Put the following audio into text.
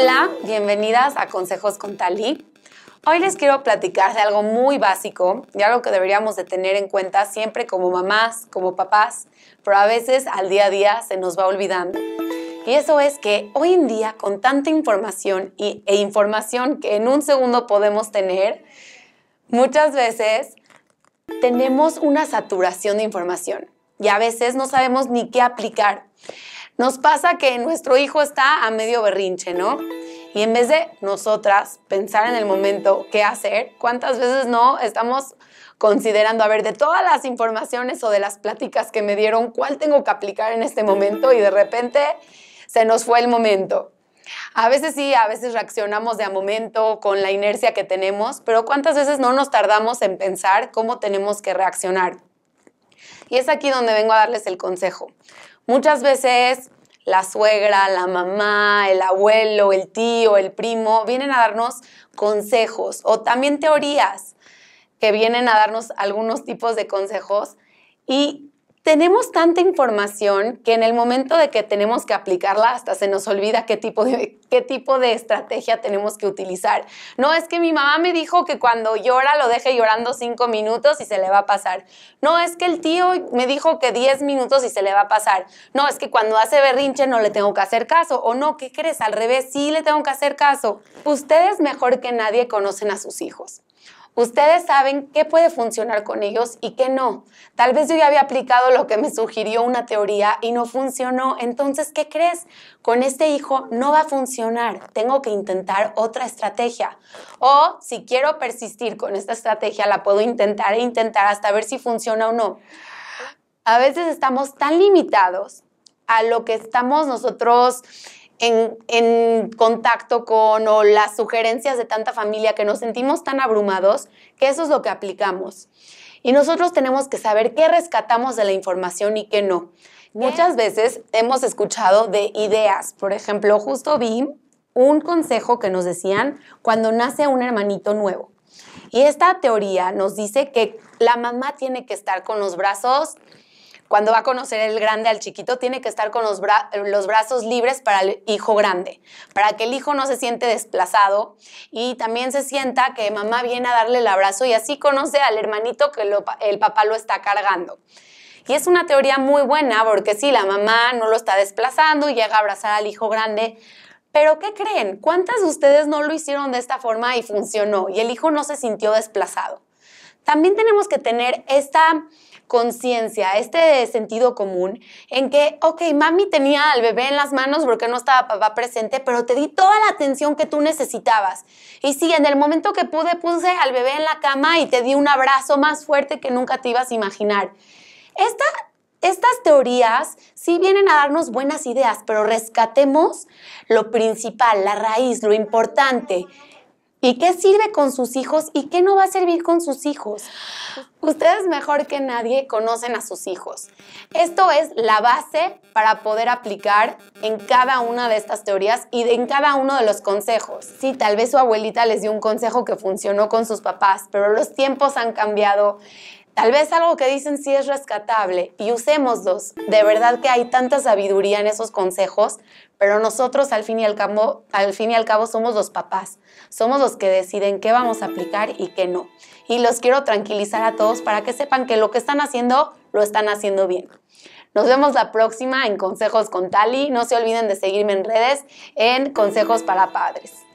Hola, bienvenidas a Consejos con Talí. Hoy les quiero platicar de algo muy básico y algo que deberíamos de tener en cuenta siempre como mamás, como papás, pero a veces al día a día se nos va olvidando. Y eso es que hoy en día con tanta información y, e información que en un segundo podemos tener, muchas veces tenemos una saturación de información y a veces no sabemos ni qué aplicar. Nos pasa que nuestro hijo está a medio berrinche, ¿no? Y en vez de nosotras pensar en el momento qué hacer, ¿cuántas veces no estamos considerando, a ver, de todas las informaciones o de las pláticas que me dieron, cuál tengo que aplicar en este momento? Y de repente se nos fue el momento. A veces sí, a veces reaccionamos de a momento con la inercia que tenemos, pero ¿cuántas veces no nos tardamos en pensar cómo tenemos que reaccionar? Y es aquí donde vengo a darles el consejo. Muchas veces la suegra, la mamá, el abuelo, el tío, el primo, vienen a darnos consejos o también teorías que vienen a darnos algunos tipos de consejos y tenemos tanta información que en el momento de que tenemos que aplicarla hasta se nos olvida qué tipo de, qué tipo de estrategia tenemos que utilizar. No es que mi mamá me dijo que cuando llora lo deje llorando cinco minutos y se le va a pasar. No es que el tío me dijo que diez minutos y se le va a pasar. No es que cuando hace berrinche no le tengo que hacer caso. O no, ¿qué crees? Al revés, sí le tengo que hacer caso. Ustedes mejor que nadie conocen a sus hijos. Ustedes saben qué puede funcionar con ellos y qué no. Tal vez yo ya había aplicado lo que me sugirió una teoría y no funcionó. Entonces, ¿qué crees? Con este hijo no va a funcionar. Tengo que intentar otra estrategia. O si quiero persistir con esta estrategia, la puedo intentar e intentar hasta ver si funciona o no. A veces estamos tan limitados a lo que estamos nosotros en, contacto con o las sugerencias de tanta familia que nos sentimos tan abrumados, que eso es lo que aplicamos. Y nosotros tenemos que saber qué rescatamos de la información y qué no. Muchas veces hemos escuchado de ideas. Por ejemplo, justo vi un consejo que nos decían cuando nace un hermanito nuevo. Y esta teoría nos dice que la mamá tiene que estar con los brazos cuando va a conocer el grande al chiquito, tiene que estar con los, brazos libres para el hijo grande, para que el hijo no se siente desplazado y también se sienta que mamá viene a darle el abrazo y así conoce al hermanito que el papá lo está cargando. Y es una teoría muy buena porque sí, la mamá no lo está desplazando y llega a abrazar al hijo grande, pero ¿qué creen? ¿Cuántas de ustedes no lo hicieron de esta forma y funcionó y el hijo no se sintió desplazado? También tenemos que tener esta conciencia, este sentido común en que, ok, mami tenía al bebé en las manos porque no estaba papá presente, pero te di toda la atención que tú necesitabas. Y sí, en el momento que pude puse al bebé en la cama y te di un abrazo más fuerte que nunca te ibas a imaginar. estas teorías sí vienen a darnos buenas ideas, pero rescatemos lo principal, la raíz, lo importante. ¿Y qué sirve con sus hijos y qué no va a servir con sus hijos? Ustedes mejor que nadie conocen a sus hijos. Esto es la base para poder aplicar en cada una de estas teorías y en cada uno de los consejos. Sí, tal vez su abuelita les dio un consejo que funcionó con sus papás, pero los tiempos han cambiado, Tal vez algo que dicen sí es rescatable y usemos dos. De verdad que hay tanta sabiduría en esos consejos, pero nosotros al fin y al cabo, al fin y al cabo somos los papás. Somos los que deciden qué vamos a aplicar y qué no. Y los quiero tranquilizar a todos para que sepan que lo que están haciendo lo están haciendo bien. Nos vemos la próxima en Consejos con Tali. No se olviden de seguirme en redes en Consejos para Padres.